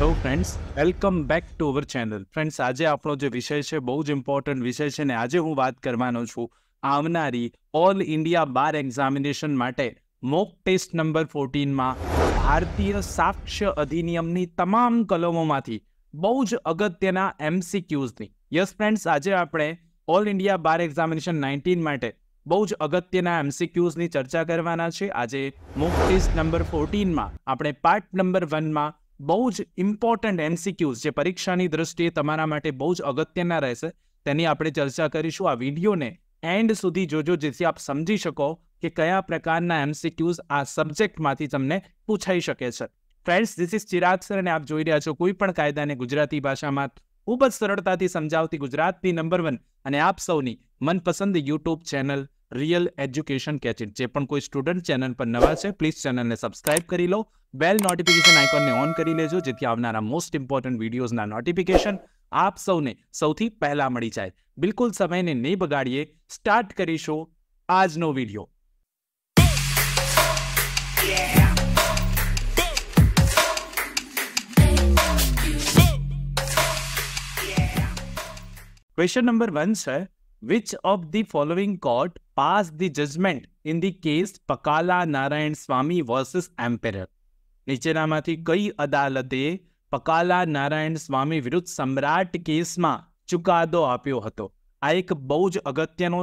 Hello friends welcome back to our channel friends આજે આપણો જે વિષય છે બહુ જ ઇમ્પોર્ટન્ટ વિષય છે ને આજે હું વાત કરવાનો છું આવનારી ઓલ ઇન્ડિયા બાર એક્ઝામિનેશન માટે મોક ટેસ્ટ નંબર ફોર્ટીનમાં ભારતીય સાક્ષ્ય અધિનિયમની તમામ કલમોમાંથી બહુ જ અગત્યના એમસીક્યુઝની યસ ફ્રેન્ડ્સ આજે આપણે all India bar examination nineteen માટે બહુ જ અગત્યના એમસીક્યુઝની ચર્ચા કરવાના છે આજે મોક ટેસ્ટ નંબર ફોર્ટીનમાં આપણે પાર્ટ નંબર વનમાં બહુ જ ઇમ્પોર્ટન્ટ એમસીક્યુઝ જે પરીક્ષાની દ્રષ્ટિએ તમારા માટે બહુ જ અગત્યના રહેશે તેની આપણે ચર્ચા કરીશું આ વિડીયોને એન્ડ સુધી જોજો જેથી આપ સમજી શકો કે કયા પ્રકારના એમસીક્યુઝ આ સબ્જેક્ટમાંથી તમને પૂછાઈ શકે છે friends this is Chirag sir અને આપ જોઈ રહ્યા છો કોઈ પણ કાયદાને ગુજરાતી ભાષામાં ખૂબ જ સરળતાથી સમજાવતી ગુજરાતની નંબર વન અને આપ સૌની મનપસંદ યુટ્યુબ ચેનલ રિયલ એજ્યુકેશન કેચિટ જે પણ કોઈ સ્ટુડન્ટ ચેનલ પર નવા છે પ્લીઝ ચેનલને સબસ્ક્રાઇબ કરી લો बेल नोटिफिकेशन आइकॉन ने ऑन कर लीजो जेकी आवणारा मोस्ट इंपोर्टेंट वीडियोस ना नोटिफिकेशन आप सब ने સૌથી પਹਿલા મળી જાય બિલકુલ સમયને નઈ બગાડિયે સ્ટાર્ટ કરીશો આજ નો વિડિયો ક્વેશ્ચન નંબર 1સ હે which of the following court passed the judgment in the case Pakala Narayana Swami versus emperor નીચેનામાંથી કઈ અદાલતે પકાલા નારાયણ સ્વામી વિરુદ્ધ સમ્રાટ કેસમાં ચુકાદો આપ્યો હતો આ એક બહુ જ અગત્યનો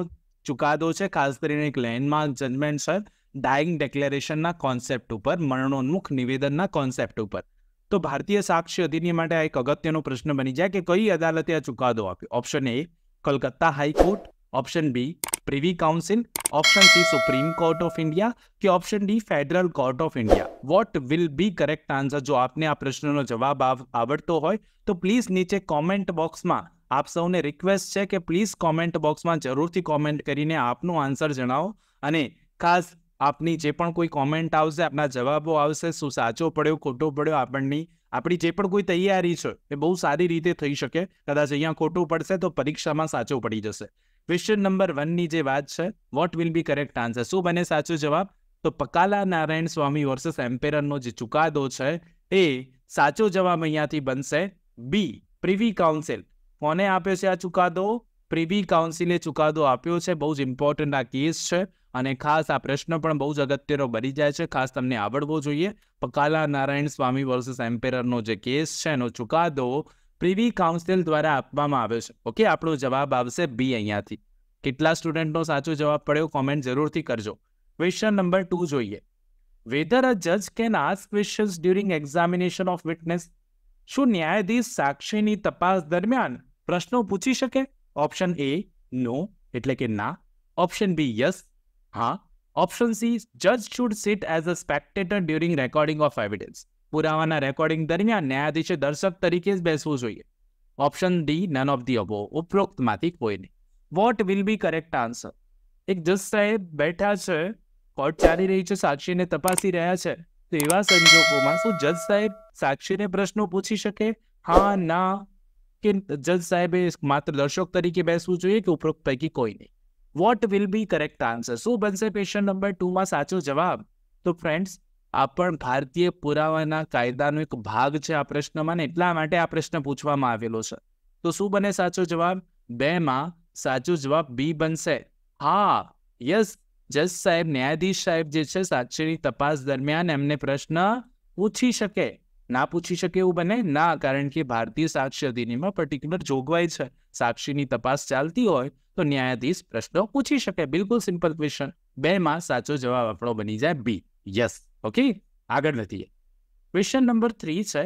ચુકાદો છે ખાસ કરીને એક લેન્ડમાર્ક જજમેન્ટ છે ડાઇંગ ડિક્લેરેશનના કોન્સેપ્ટ ઉપર મરણોન્મુખ નિવેદનના કોન્સેપ્ટ ઉપર તો ભારતીય સાક્ષી અધિનિયમ માટે આ એક અગત્યનો પ્રશ્ન બની જાય કે કઈ અદાલતે આ ચુકાદો આપ્યો option A Calcutta high court option B privy council option C supreme court of India કે option D federal court of India what will be correct answer જો આપને આ પ્રશ્નનો જવાબ આવડતો હોય તો પ્લીઝ નીચે કોમેન્ટ બોક્સમાં આપ સૌને રિક્વેસ્ટ છે કે પ્લીઝ કોમેન્ટ બોક્સમાં જરૂરથી કોમેન્ટ કરીને આપનો આન્સર જણાવો અને ખાસ આપની જે પણ કોઈ કોમેન્ટ આવશે આપના જવાબો આવશે શું સાચો પડ્યો ખોટો પડ્યો આપણની આપણી જે પણ કોઈ તૈયારી છે એ બહુ સારી રીતે થઈ શકે કદાચ અહીંયા ખોટું પડશે તો પરીક્ષામાં સાચો પડી જશે ક્વેશ્ચન નંબર વનની જે વાત છે what will be correct answer શું બને સાચો જવાબ તો પકાલા નારાયણ સ્વામી વર્સસ એમ્પેરનનો જે ચુકાદો છે એ સાચો જવાબ અહીંયાથી બનશે બી પ્રિવી કાઉન્સિલ કોને આપ્યો છે આ ચુકાદો પ્રિવી કાઉન્સિલે ચુકાદો આપ્યો છે બહુ જ ઇમ્પોર્ટન્ટ આ કેસ છે અને ખાસ આ પ્રશ્ન પણ બહુ જ અગત્યનો બની જાય છે ખાસ તમને આવડવો જોઈએ પકાલા નારાયણ સ્વામી વર્સસ એમ્પેરરનો જે કેસ છે એનો ચુકાદો પ્રિવી કાઉન્સિલ દ્વારા આપવામાં આવ્યો છે ઓકે આપણો જવાબ આવશે બી અહીંયાથી કેટલા સ્ટુડન્ટનો સાચો જવાબ પડ્યો કોમેન્ટ જરૂરથી કરજો ક્વેશ્ચન નંબર ટુ જોઈએ વેધર અ જજ can ask questions during examination of witness શું ન્યાયાધીશ સાક્ષીની તપાસ દરમિયાન પ્રશ્નો પૂછી શકે ઓપ્શન એ નો એટલે કે ના ઓપ્શન બી યસ હા ઓપ્શન સી જજ should sit as a spectator during recording of evidence પુરાવાના રેકોર્ડિંગ દરમિયાન ન્યાયાધીશે દર્શક તરીકે જ બેસવું જોઈએ option D none of the above ઉપરોક્તમાંથી કોઈ નહીં what will be correct answer એક જજ સાહેબ બેઠા છે કોર્ટ ચાલી રહી છે સાક્ષીને તપાસી રહ્યા છે તો એવા સંજોગોમાં શું જજ સાહેબ સાક્ષીને પ્રશ્નો પૂછી શકે હા ના કે જજ સાહેબે માત્ર દર્શક તરીકે બેસવું જોઈએ કે ઉપરોક્ત પૈકી કોઈ નહીં what will be correct answer શું બનશે પેશન નંબર ટુમાં સાચો જવાબ તો ફ્રેન્ડ્સ આ પણ ભારતીય પુરાવાના કાયદાનો એક ભાગ છે આ પ્રશ્નમાં ને એટલા માટે આ પ્રશ્ન પૂછવામાં આવેલો છે તો શું બને સાચો જવાબ બે માં સાચો જવાબ બી બનશે હા યસ જજ સાહેબ ન્યાયાધીશ સાહેબ જે છે સાક્ષીની તપાસ દરમિયાન એમને પ્રશ્ન પૂછી શકે ના પૂછી શકે એવું બને ના કારણ કે ભારતીય સાક્ષી અધિનિયમમાં પર્ટિક્યુલર જોગવાઈ છે સાક્ષીની તપાસ ચાલતી હોય તો ન્યાયાધીશ પ્રશ્નો પૂછી શકે બિલકુલ સિમ્પલ ક્વેશ્ચન બેમાં સાચો જવાબ આપણો બની જાય બી યસ ઓકે આગળ વધીએ ક્વેશ્ચન નંબર થ્રી છે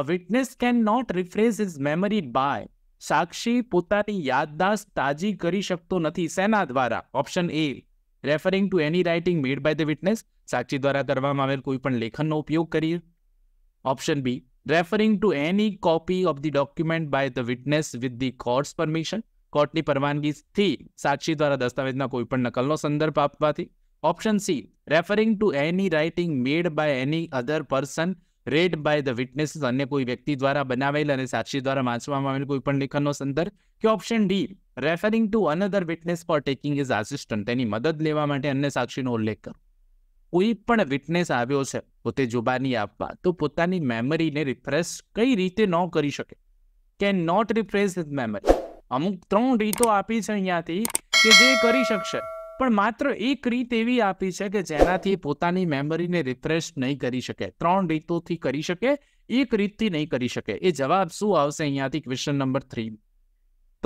a witness can not refresh his memory by સાક્ષી પોતાની યાદદાસ્ત તાજી કરી શકતો નથી સેના દ્વારા option A referring to any writing made by the witness સાક્ષી દ્વારા કરવામાં આવેલ કોઈ પણ લેખનનો ઉપયોગ કરી option B referring to any copy of the document by the witness with the court's permission કોર્ટની પરવાનગીથી સાક્ષી દ્વારા દસ્તાવેજના કોઈ પણ નકલનો સંદર્ભ આપવાથી Option C. Referring to any writing made by any other person read by the witnesses અન્ય કોઈ વ્યક્તિ દ્વારા બનાવેલ અને સાક્ષી દ્વારા વાંચવામાં આવેલ કોઈ પણ લેખનનો સંદર્ભ કે option D referring to another witness for taking his assistant તેની મદદ લેવા માટે અન્ય સાક્ષીનો ઉલ્લેખ કરો કોઈ પણ વિટનેસ આવ્યો છે પોતે જુબાની આપવા તો પોતાની મેમરીને રિફ્રેશ કઈ રીતે ન કરી શકે can not refresh his memory અમુક ત્રણ રીતો આપી છે અહીંયાથી કે જે કરી શકશે પણ માત્ર એક રીત એવી આપી છે કે જેનાથી પોતાની મેમરીને રિફ્રેશ નહીં કરી શકે ત્રણ રીતોથી કરી શકે એક રીતથી નહીં કરી શકે એ જવાબ શું આવશે અહીંયાથી ક્વેશ્ચન નંબર થ્રી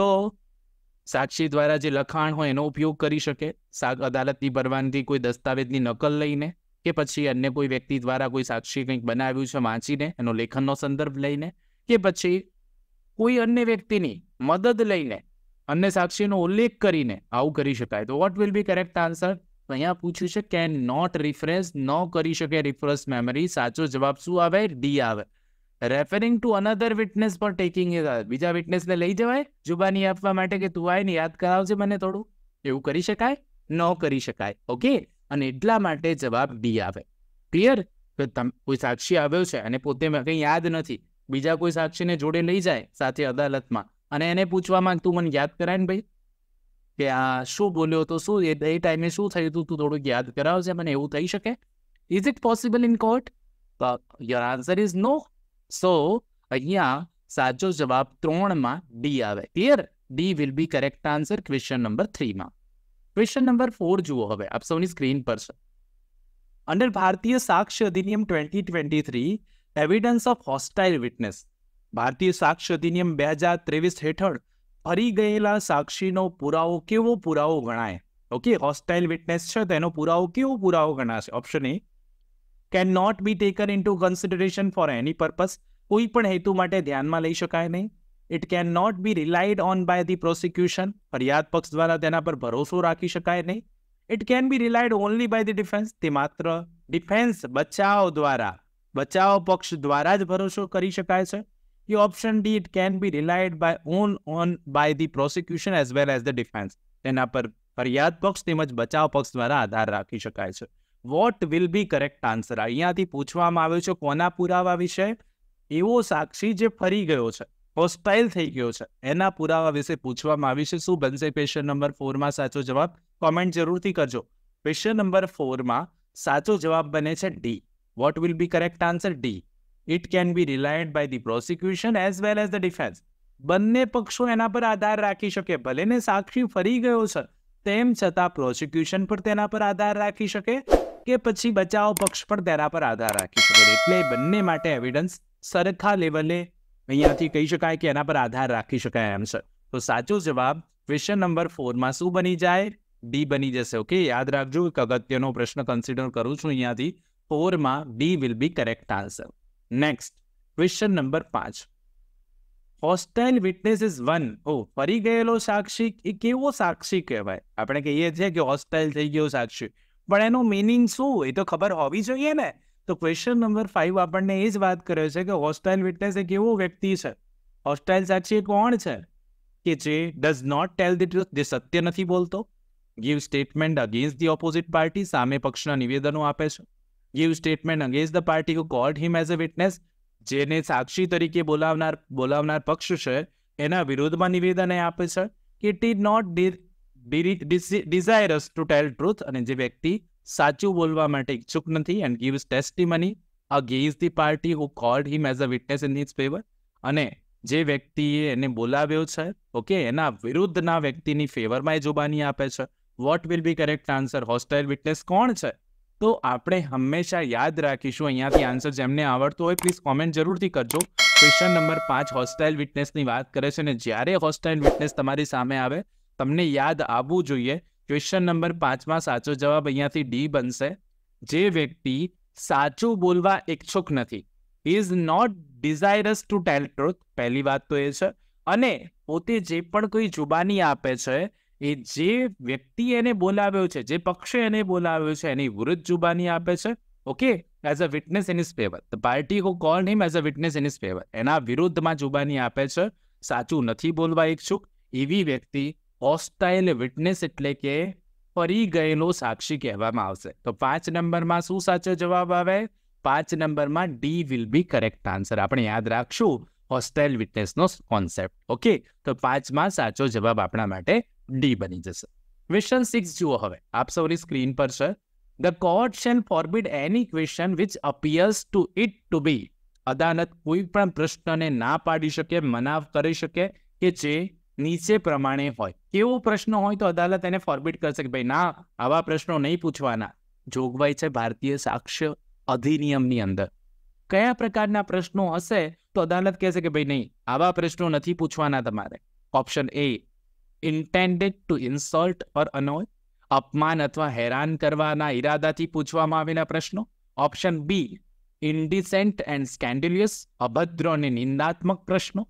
તો સાક્ષી દ્વારા જે લખાણ હોય એનો ઉપયોગ કરી શકે અદાલતની પરવાનગી કોઈ દસ્તાવેજની નકલ લઈને કે પછી અન્ય કોઈ વ્યક્તિ દ્વારા કોઈ સાક્ષી કંઈક બનાવ્યું છે વાંચીને એનો લેખનનો સંદર્ભ લઈને કે પછી કોઈ અન્ય વ્યક્તિની મદદ લઈને અન્ય સાક્ષીનો ઉલ્લેખ કરીને આવું કરી શકાય તો what will be correct answer તો અહીંયા પૂછ્યું છે કેન નોટ રિફરન્સ ન કરી શકે રિફરન્સ મેમરી સાચો જવાબ શું આવે ડી આવે રેફરિંગ ટુ અનધર વિટનેસ પર ટેકિંગ બીજા વિટનેસને લઈ જવાય જુબાની આપવા માટે કે તું આવીને યાદ કરાવજે મને થોડું એવું કરી શકાય ન કરી શકાય ઓકે અને એટલા માટે જવાબ ડી આવે ક્લિયર તો કોઈ સાક્ષી આવ્યો છે અને પોતે કંઈ યાદ નથી બીજા કોઈ સાક્ષીને જોડે લઈ જાય સાથે અદાલતમાં અને એને પૂછવા માંગ તું મને યાદ કરાય ને ભાઈ કે આ શું બોલ્યો તો શું એ ટાઈમે શું થયું હતું તું થોડુંક યાદ કરાવજે મને એવું થઈ શકે is it possible in court your answer is no so અહીંયા સાચો જવાબ ત્રણમાં ડી આવે clear D will be correct answer question number થ્રીમાં ક્વેશ્ચન નંબર ફોર જુઓ હવે આપ સૌની સ્ક્રીન પર છે અંડર ભારતીય સાક્ષ્ય અધિનિયમ twenty twenty three evidence of hostile witness ભારતીય સાક્ષી અધિનિયમ બે હજાર ત્રેવીસ હેઠળ ફરી ગયેલા સાક્ષીનો પુરાવો કેવો પુરાવો ગણાય ઓકે હોસ્ટાઇલ વિટનેસ છે તેનો પુરાવો કેવો પુરાવો ગણાશે option A can not be taken into consideration for any purpose કોઈ પણ હેતુ માટે ધ્યાનમાં લઈ શકાય નહીં it can not be relied on by the prosecution ફરિયાદ પક્ષ દ્વારા તેના પર ભરોસો રાખી શકાય નહીં it can be relied only by the defence તે માત્ર ડિફેન્સ બચાવ દ્વારા બચાવ પક્ષ દ્વારા જ ભરોસો કરી શકાય છે The option D, it can be relied by on on by the prosecution as well as the defense. તેના પર ફરિયાદ પક્ષ તેમજ બચાવ પક્ષ દ્વારા આધાર રાખી શકાય છે what will be correct answer અહીંયાથી પૂછવામાં આવ્યો છે કોના પુરાવા વિશે એવો સાક્ષી જે ફરી ગયો છે હોસ્ટાઇલ થઈ ગયો છે એના પુરાવા વિશે પૂછવામાં આવ્યું છે શું બનશે ક્વેશ્ચન નંબર ફોરમાં સાચો જવાબ કોમેન્ટ જરૂરથી કરજો ક્વેશ્ચન નંબર ફોરમાં સાચો જવાબ બને છે D what will be correct answer D it can be relied by the prosecution as well as the defence બંને પક્ષો એના પર આધાર રાખી શકે ભલે ને સાક્ષી ફરી ગયો છે તેમ છતાં પ્રોસિક્યુશન પર તેના પર આધાર રાખી શકે કે પછી બચાવ પક્ષ પર તેના પર આધાર રાખી શકે એટલે બંને માટે એવિડન્સ સરખા લેવલે અહીંયાથી કહી શકાય કે એના પર આધાર રાખી શકાય એમ છે તો સાચો જવાબ ક્વેશ્ચન નંબર ફોરમાં શું બની જાય બી બની જશે ઓકે યાદ રાખજો એક અગત્યનો પ્રશ્ન કન્સિડર કરું છું અહીંયાથી ફોરમાં B will be correct answer next question number પાંચ હોસ્ટાઇલ વિટનેસ ઇઝ વન ઓ ફરી ગયેલો સાક્ષી એ કેવો સાક્ષી કહેવાય આપણે કહીએ છીએ કે હોસ્ટાઇલ થઈ ગયો સાક્ષી પણ એનું મિનિંગ શું એ તો ખબર હોવી જોઈએ ને તો ક્વેશ્ચન નંબર ફાઇવ આપણને એ જ વાત કરે છે કે હોસ્ટાઇલ વિટનેસ એ કેવો વ્યક્તિ છે હોસ્ટાઇલ સાક્ષી કોણ છે કે જે does not tell the truth જે સત્ય નથી બોલતો give statement against the opposite party સામે પક્ષના નિવેદનો આપે છે give statement against the party who called him as a witness જેને સાક્ષી તરીકે બોલાવનાર બોલાવનાર પક્ષ છે એના વિરોધમાં નિવેદન આપે છે કે it is not desirous to tell truth અને જે વ્યક્તિ સાચું બોલવા માટે ઈચ્છુક નથી and gives testimony against the party who called him as a witness in his favour અને જે વ્યક્તિએ એને બોલાવ્યો છે ઓકે એના વિરુદ્ધના વ્યક્તિની ફેવરમાં એ જુબાની આપે છે what will be correct answer hostile witness કોણ છે તો આપણે હંમેશા યાદ રાખીશું અહીંયાથી આન્સર જેમને આવડતો હોય પ્લીઝ કોમેન્ટ જરૂરથી કરજો ક્વેશ્ચન નંબર પાંચ હોસ્ટાઇલ વિટનેસની વાત કરે છે અને જ્યારે હોસ્ટાઇલ વિટનેસ તમારી સામે આવે તમને યાદ આવવું જોઈએ ક્વેશ્ચન નંબર પાંચમાં સાચો જવાબ અહીંયાથી ડી બનશે જે વ્યક્તિ સાચું બોલવા ઈચ્છુક નથી is not desirous to tell truth પહેલી વાત તો એ છે અને પોતે જે પણ કોઈ જુબાની આપે છે એ જે વ્યક્તિ એને બોલાવ્યો છે જે પક્ષે એને બોલાવ્યો છે એની વૃદ્ધ જુબાની આપે છે okay as a witness in his favour the party કો call him as a witness in his favour એના વિરુદ્ધમાં જુબાની આપે છે સાચું નથી બોલવા ઈચ્છુક એવી વ્યક્તિ હોસ્ટાઇલ વિટનેસ એટલે કે ફરી ગયેલો સાક્ષી કહેવામાં આવશે તો પાંચ નંબરમાં શું સાચો જવાબ આવે પાંચ નંબરમાં D will be correct answer આપણે યાદ રાખશું હોસ્ટાઇલ વિટનેસનો કોન્સેપ્ટ ઓકે તો પાંચમાં સાચો જવાબ આપણા માટે ડી બની જશે ક્વેશ્ચન સિક્સ જુઓ હવે આપ સૌની સ્ક્રીન પર છે the court shall forbid any question which appears to it to be અદાલત કોઈ પણ પ્રશ્નને ના પાડી શકે મનાવ કરી શકે કે જે નીચે પ્રમાણે હોય કેવો પ્રશ્ન હોય તો અદાલત એને ફોરબીડ કરશે કે ભાઈ ના આવા પ્રશ્નો નહીં પૂછવાના જોગવાઈ છે ભારતીય સાક્ષ્ય અધિનિયમની અંદર કયા પ્રકારના પ્રશ્નો હશે તો અદાલત કહેશે કે ભાઈ નહીં આવા પ્રશ્નો નથી પૂછવાના તમારે option A intended to insult or annoy અપમાન અથવા હેરાન કરવાના ઈરાદાથી પૂછવામાં આવેલા પ્રશ્નો ઓપ્શન બી ઇન્ડિસેન્ટ એન્ડ સ્કેન્ડ્યુલિયસ અભદ્ર અને નિંદાત્મક પ્રશ્નો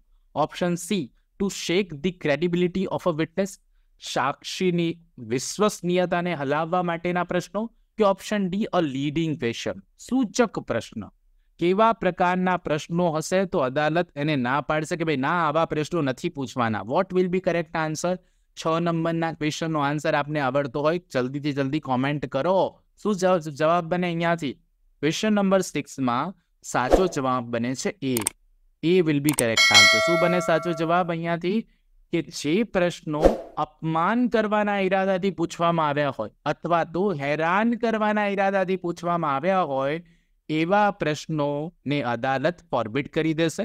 option C to shake the credibility of a witness સાક્ષીની વિશ્વસનીયતાને હલાવવા માટેના પ્રશ્નો કે option D a leading question સૂચક પ્રશ્ન કેવા પ્રકારના પ્રશ્નો હશે તો અદાલત એને ના પાડશે કે ભાઈ ના આવા પ્રશ્નો નથી પૂછવાના what will be correct answer છ નંબરના ક્વેશ્ચનનો આન્સર આપને આવડતો હોય જલ્દીથી જલ્દી કોમેન્ટ કરો શું જવાબ બને અહીંયાથી ક્વેશ્ચન નંબર સિક્સમાં સાચો જવાબ બને છે A A will be correct answer શું બને સાચો જવાબ અહીંયાથી કે જે પ્રશ્નો અપમાન કરવાના ઈરાદાથી પૂછવામાં આવ્યા હોય અથવા તો હેરાન કરવાના ઈરાદાથી પૂછવામાં આવ્યા હોય એવા પ્રશ્નોને અદાલત ફોર્બિટ કરી દેશે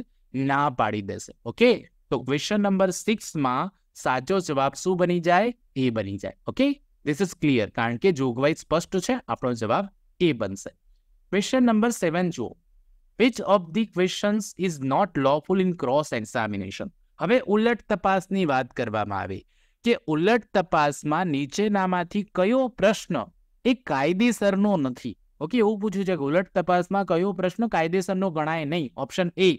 ના પાડી દેશે ઓકે તો ક્વેશ્ચન નંબર સિક્સમાં સાચો જવાબ શું બની જાય એ બની જાય ઓકે ધીસ ઇઝ ક્લિયર કારણ કે જોગવાઈ સ્પષ્ટ છે આપણો જવાબ એ બનશે ક્વેશ્ચન નંબર સેવન જુઓ which of the questions is not lawful in cross examination હવે ઉલટ તપાસની વાત કરવામાં આવી કે ઉલટ તપાસમાં નીચેનામાંથી કયો પ્રશ્ન એ કાયદેસરનો નથી ઓકે એવું પૂછ્યું છે કે ઉલટ તપાસમાં કયો પ્રશ્ન કાયદેસરનો ગણાય નહીં option A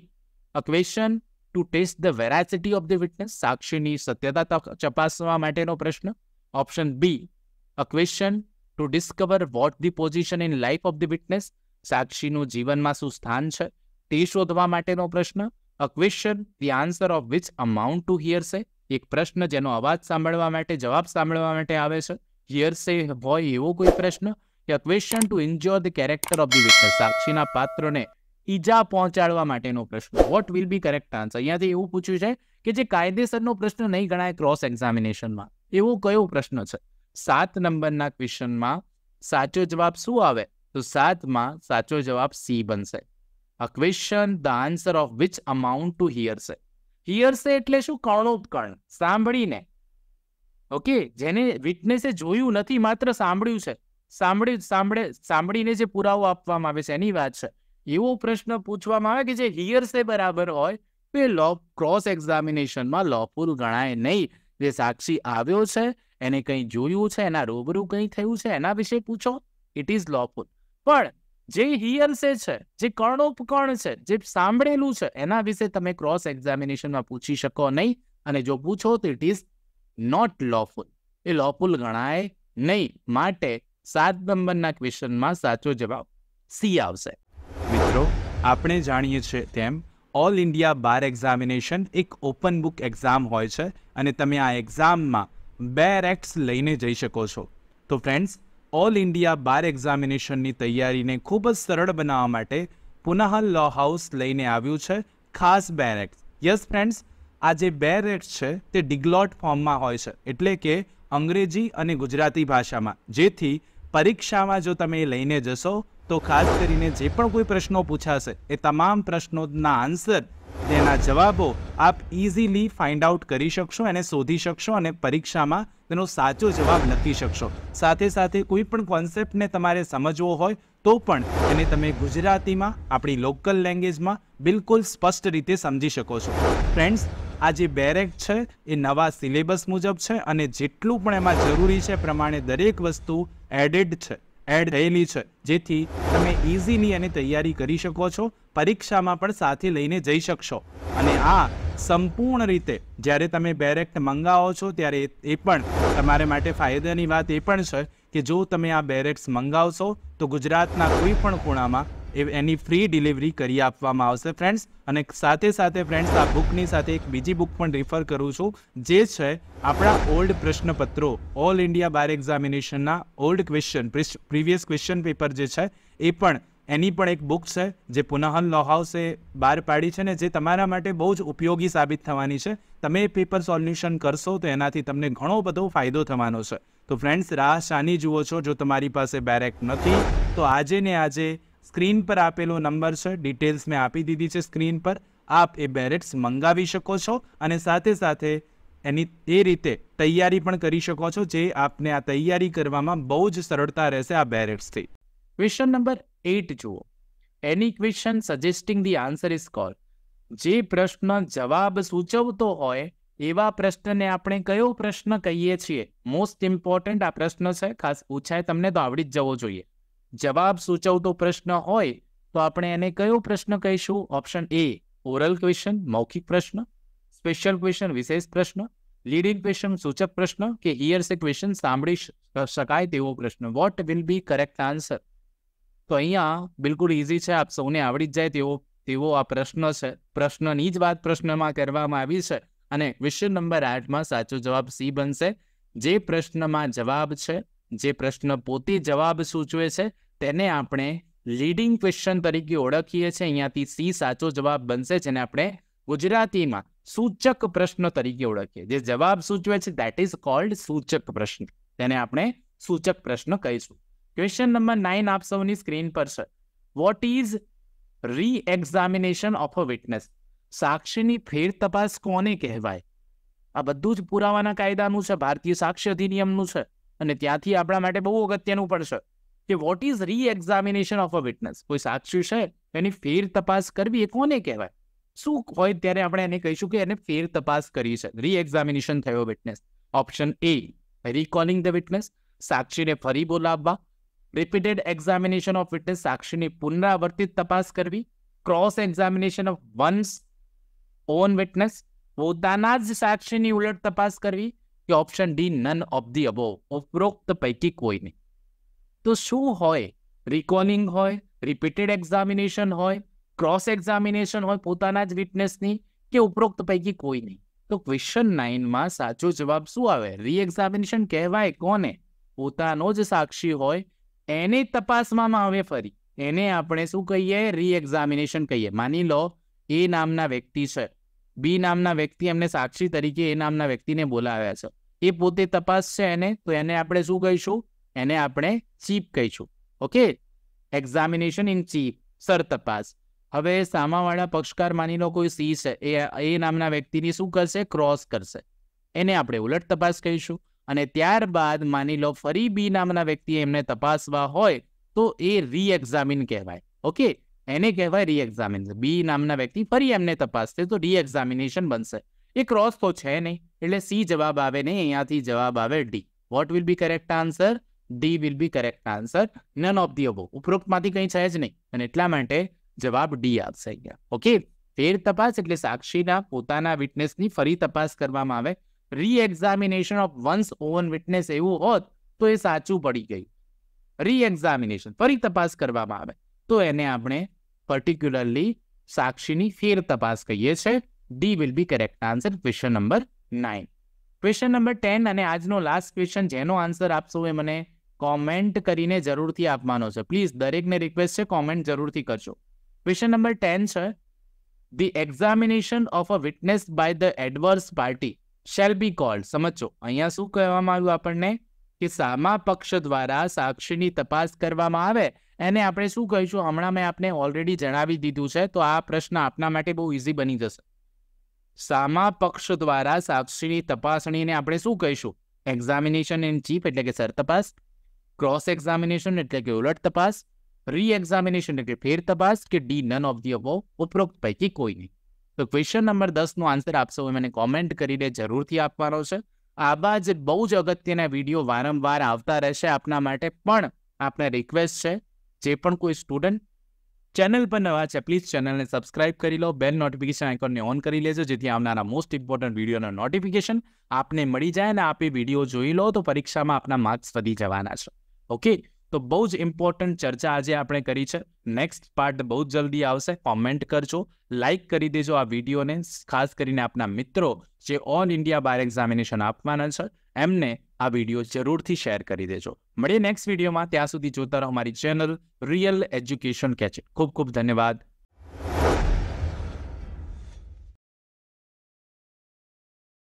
a question to test the veracity of the witness સાક્ષીની સત્યતા ચપાસવા માટેનો પ્રશ્ન option B a question to discover what the position in life of the witness સાક્ષીનું જીવનમાં શું સ્થાન છે તે શોધવા માટેનો પ્રશ્ન a question the answer of which amount to hearsay એક પ્રશ્ન જેનો અવાજ સાંભળવા માટે જવાબ સાંભળવા માટે આવે છે હિયરસે હોય એવો કોઈ પ્રશ્ન કે question to injure the character of the witness સાક્ષીના પાત્રને ઈજા પહોંચાડવા માટેનો પ્રશ્ન what will be correct answer અહીંયાથી એવું પૂછ્યું છે કે જે કાયદેસરનો પ્રશ્ન નહીં ગણાય ક્રોસ એક્ઝામિનેશનમાં એવો કયો પ્રશ્ન છે સાત નંબરના ક્વેશ્ચનમાં સાચો જવાબ શું આવે તો સાતમાં સાચો જવાબ સી બનશે a question the answer of which amount to hearsay hearsay એટલે શું કર્ણોપકર્ણ સાંભળીને ઓકે જેને વિટનેસે જોયું નથી માત્ર સાંભળ્યું છે સાંભળી સાંભળે સાંભળીને જે પુરાવો આપવામાં આવે છે એની વાત છે એવો પ્રશ્ન પૂછવામાં આવે કે જે હિયર્સે બરાબર હોય તો એ લો ક્રોસ એક્ઝામિનેશનમાં લોફુલ ગણાય નહીં જે સાક્ષી આવ્યો છે એને કંઈ જોયું છે એના રૂબરૂ કંઈ થયું છે એના વિશે પૂછો ઇટ ઇઝ લોફુલ પણ જે હિયર્સે છે જે કર્ણોપકર્ણ છે જે સાંભળેલું છે એના વિશે તમે ક્રોસ એક્ઝામિનેશનમાં પૂછી શકો નહીં અને જો પૂછો તો ઇટ ઇઝ નોટ લોફુલ એ લોફુલ ગણાય નહીં માટે સાત નંબરના ક્વેશ્ચનમાં સાચો જવાબ સી આવશે મિત્રો આપણે જાણીએ છીએ તેમ ઓલ ઇન્ડિયા બાર એક્ઝામિનેશન એક ઓપન બુક એક્ઝામ હોય છે અને તમે આ એક્ઝામમાં બે રેક્ટ્સ લઈને જઈ શકો છો તો ફ્રેન્ડ્સ ઓલ ઇન્ડિયા બાર એક્ઝામિનેશનની તૈયારીને ખૂબ જ સરળ બનાવવા માટે પુનઃ લો હાઉસ લઈને આવ્યું છે ખાસ બે રેક્ટ્સ યસ ફ્રેન્ડ્સ આ જે બે રેટ્સ છે તે ડિગ્લોટ ફોર્મમાં હોય છે એટલે કે અંગ્રેજી અને ગુજરાતી ભાષામાં જેથી પરીક્ષામાં જો તમે લઈને જશો તો ખાસ કરીને જે પણ કોઈ પ્રશ્નો પૂછાશે એ તમામ પ્રશ્નોના આન્સર તેના જવાબો આપ ઇઝીલી ફાઇન્ડ આઉટ કરી શકશો અને શોધી શકશો અને પરીક્ષામાં તેનો સાચો જવાબ લખી શકશો સાથે સાથે કોઈ પણ કોન્સેપ્ટને તમારે સમજવો હોય તો પણ એને તમે ગુજરાતીમાં આપણી લોકલ લેંગ્વેજમાં બિલકુલ સ્પષ્ટ રીતે સમજી શકો છો ફ્રેન્ડ્સ આ જે બેરેક છે એ નવા સિલેબસ મુજબ છે અને જેટલું પણ એમાં જરૂરી છે પ્રમાણે દરેક વસ્તુ એડેડ છે એડ રહેલી છે જેથી તમે ઇઝીલી એની તૈયારી કરી શકો છો પરીક્ષામાં પણ સાથે લઈને જઈ શકશો અને આ સંપૂર્ણ રીતે જ્યારે તમે બેરેક્ટ મંગાવો છો ત્યારે એ પણ તમારે માટે ફાયદાની વાત એ પણ છે કે જો તમે આ બેરેક્સ મંગાવશો તો ગુજરાતના કોઈ પણ ખૂણામાં એ એની ફ્રી ડિલિવરી કરી આપવામાં આવશે ફ્રેન્ડ્સ અને સાથે સાથે ફ્રેન્ડ્સ આ બુકની સાથે એક બીજી બુક પણ રિફર કરું છું જે છે આપણા ઓલ્ડ પ્રશ્નપત્રો ઓલ ઇન્ડિયા બાર એક્ઝામિનેશનના old question previous question paper જે છે એ પણ એની પણ એક બુક છે જે પુનઃન લોહાઉસે બહાર પાડી છે ને જે તમારા માટે બહુ જ ઉપયોગી સાબિત થવાની છે તમે એ પેપર સોલ્યુશન કરશો તો એનાથી તમને ઘણો બધો ફાયદો થવાનો છે તો ફ્રેન્ડ્સ રાહ શાની જુઓ છો જો તમારી પાસે બેરેક નથી તો આજે ને આજે સ્ક્રીન પર આપેલો નંબર છે ડિટેલ્સ મેં આપી દીધી છે સ્ક્રીન પર આપ એ બેરેટ્સ મંગાવી શકો છો અને સાથે સાથે એની એ રીતે તૈયારી પણ કરી શકો છો જે આપને આ તૈયારી કરવામાં બહુ જ સરળતા રહેશે આ બેરેટ્સથી ક્વેશ્ચન નંબર એટ જુઓ any question suggesting the answer is call જે પ્રશ્ન જવાબ સૂચવતો હોય એવા પ્રશ્નને આપણે કયો પ્રશ્ન કહીએ છીએ મોસ્ટ ઇમ્પોર્ટન્ટ આ પ્રશ્ન છે ખાસ પૂછાય તમને તો આવડી જ જવો જોઈએ જવાબ સૂચવતો પ્રશ્ન હોય તો આપણે એને કયો પ્રશ્ન કહીશું ઓપ્શન એ ઓરલ ક્વેશ્ચન મૌખિક પ્રશ્ન સ્પેશિયલ ક્વેશ્ચન વિશેષ પ્રશ્ન લીડિંગ ક્વેશ્ચન સૂચક પ્રશ્ન કે હિયર્સ એ ક્વેશ્ચન સાંભળી શકાય તેવો પ્રશ્ન what will be correct answer તો અહીંયા બિલકુલ ઇઝી છે આપ સૌને આવડી જ જાય તેવો તેવો આ પ્રશ્ન છે પ્રશ્નની જ વાત પ્રશ્નમાં કરવામાં આવી છે અને ક્વેશ્ચન નંબર આઠમાં સાચો જવાબ સી બનશે જે પ્રશ્નમાં જવાબ છે જે પ્રશ્ન પોતે જવાબ સૂચવે છે તેને આપણે લીડિંગ ક્વેશ્ચન તરીકે ઓળખીએ છીએ અહીંયાથી સી સાચો જવાબ બનશે જેને આપણે ગુજરાતીમાં સૂચક પ્રશ્ન તરીકે ઓળખીએ જે જવાબ સૂચવે છે દેટ ઇઝ કોલ્ડ સૂચક પ્રશ્ન તેને આપણે સૂચક પ્રશ્ન કહીશું ક્વેશ્ચન નંબર નાઇન આપ સૌની સ્ક્રીન પર છે what is re examination of a witness સાક્ષીની ફેર તપાસ કોને કહેવાય આ બધું જ પુરાવાના કાયદાનું છે ભારતીય સાક્ષી અધિનિયમનું છે અને ત્યાંથી આપણા માટે બહુ અગત્યનું પડશે કે what is re examination of a witness કોઈ સાક્ષી છે એની ફેર તપાસ કરવી એ કોને કહેવાય શું હોય ત્યારે આપણે એને કહીશું કે એને ફેર તપાસ કરી છે રી એક્ઝામિનેશન થયો witness option A recalling the witness સાક્ષીને ફરી બોલાવવા રિપીટેડ એક્ઝામિનેશન ઓફ વિટનેસ સાક્ષીની પુનરાવર્તિત તપાસ કરવી cross examination of one's own witness પોતાના જ સાક્ષીની ઉલટ તપાસ કરવી કે option D none of the above ઉપરોક્ત પૈકી કોઈ નહીં તો શું હોય રિકોલિંગ હોય રિપીટેડ એક્ઝામિનેશન હોય ક્રોસ એક્ઝામિનેશન હોય પોતાના જ વિટનેસની કે ઉપરોક્ત પૈકી કોઈ નહીં તો ક્વેશ્ચન નાઇનમાં સાચો જવાબ શું આવે રીએક્ઝામિનેશન કહેવાય કોને પોતાનો જ સાક્ષી હોય એને તપાસવામાં આવે ફરી એને આપણે શું કહીએ રીએક્ઝામિનેશન કહીએ માની લો એ નામના વ્યક્તિ છે બી નામના વ્યક્તિ એમને સાક્ષી તરીકે એ નામના વ્યક્તિને બોલાવ્યા છે એ પોતે તપાસ છે એને તો એને આપણે શું કહીશું એને આપણે ચીપ કહીશું ઓકે એક્ઝામિનેશન ઇન ચીપ સર તપાસ હવે સામાવાળા પક્ષકાર માની લો કોઈ સી છે એ એ નામના વ્યક્તિની શું કરશે ક્રોસ કરશે એને આપણે ઉલટ તપાસ કહીશું અને ત્યારબાદ માની લો ફરી બી નામના વ્યક્તિ એમને તપાસવા હોય તો એ રીએક્ઝામિન કહેવાય ઓકે એને કહેવાય રીએક્ઝામિન બી નામના વ્યક્તિ ફરી એમને તપાસશે તો રીએક્ઝામિનેશન બનશે એ ક્રોસ તો છે નહીં એટલે સી જવાબ આવે નહીં અહીંયાથી જવાબ આવે D what will be correct answer D will be correct answer none of the above ઉપરોક્તમાંથી કંઈ છે જ નહીં અને એટલા માટે જવાબ ડી આવશે અહીંયા ઓકે ફેર તપાસ એટલે સાક્ષીના પોતાના વિટનેસની ફરી તપાસ કરવામાં આવે reexamination of one's own witness એવું હોત તો એ સાચું પડી ગયું રીએક્ઝામિનેશન ફરી તપાસ કરવામાં આવે તો એને આપણે પર્ટિક્યુલરલી સાક્ષીની ફેર તપાસ કહીએ છીએ D will be correct answer question number nine question number ten અને આજનો લાસ્ટ ક્વેશ્ચન જેનો આન્સર આપશો એ મને કોમેન્ટ કરીને જરૂરથી આપવાનો છે પ્લીઝ દરેકને રિક્વેસ્ટ છે કોમેન્ટ જરૂરથી કરજો ક્વેશ્ચન નંબર ટેન છે the examination of a witness by the adverse party shall be called સમજો અહીંયા શું કહેવામાં આવ્યું આપણને કે સામા પક્ષ દ્વારા સાક્ષીની તપાસ કરવામાં આવે એને આપણે શું કહીશું હમણાં મેં આપને ઓલરેડી જણાવી દીધું છે તો આ પ્રશ્ન આપના માટે બહુ ઇઝી બની જશે સામા પક્ષ દ્વારા સાક્ષીની તપાસણીને આપણે શું કહીશું એક્ઝામિનેશન ઇન ચીફ એટલે કે સર તપાસ क्रॉस एग्जामिनेशन એટલે કે ઉલટ તપાસ રી-એگزા ミネーション એટલે કે ફરી તપાસ કે D none of the above ઉપરોક્ત પૈકી કોઈ નહીં તો ક્વેશ્ચન નંબર 10 નું આન્સર આપ સૌ મેં કમેન્ટ કરી દે જરૂરથી આપવાનો છે આવાજ બહુ જ અગત્યના વિડિયો વારંવાર આવતા રહેશે આપના માટે પણ આપને रिक्वेस्ट છે જે પણ કોઈ સ્ટુડન્ટ ચેનલ પર નવા છે પ્લીઝ ચેનલને સબસ્ક્રાઇબ કરી લો બેલ નોટિફિકેશન આઇકન ને ઓન કરી લેજો જેથી આમનાના મોસ્ટ ઈમ્પોર્ટન્ટ વિડિયોનો નોટિફિકેશન આપને મળી જાય ને આપી વિડિયો જોઈ લો તો પરીક્ષામાં આપના માર્ક્સ વધે જવાના છે ઓકે તો બહુ જ ઇમ્પોર્ટન્ટ ચર્ચા આજે આપણે કરી છે નેક્સ્ટ પાર્ટ બહુ જ જલ્દી આવશે કોમેન્ટ કરજો લાઇક કરી દેજો આ વિડીયોને ખાસ કરીને આપના મિત્રો જે ઓલ ઇન્ડિયા બાર એક્ઝામિનેશન આપવાના છે એમને આ વિડીયો જરૂરથી શેર કરી દેજો મળીએ નેક્સ્ટ વિડીયોમાં ત્યાં સુધી જોતા રહો અમારી ચેનલ રિયલ એજ્યુકેશન કેચે ખૂબ ખૂબ ધન્યવાદ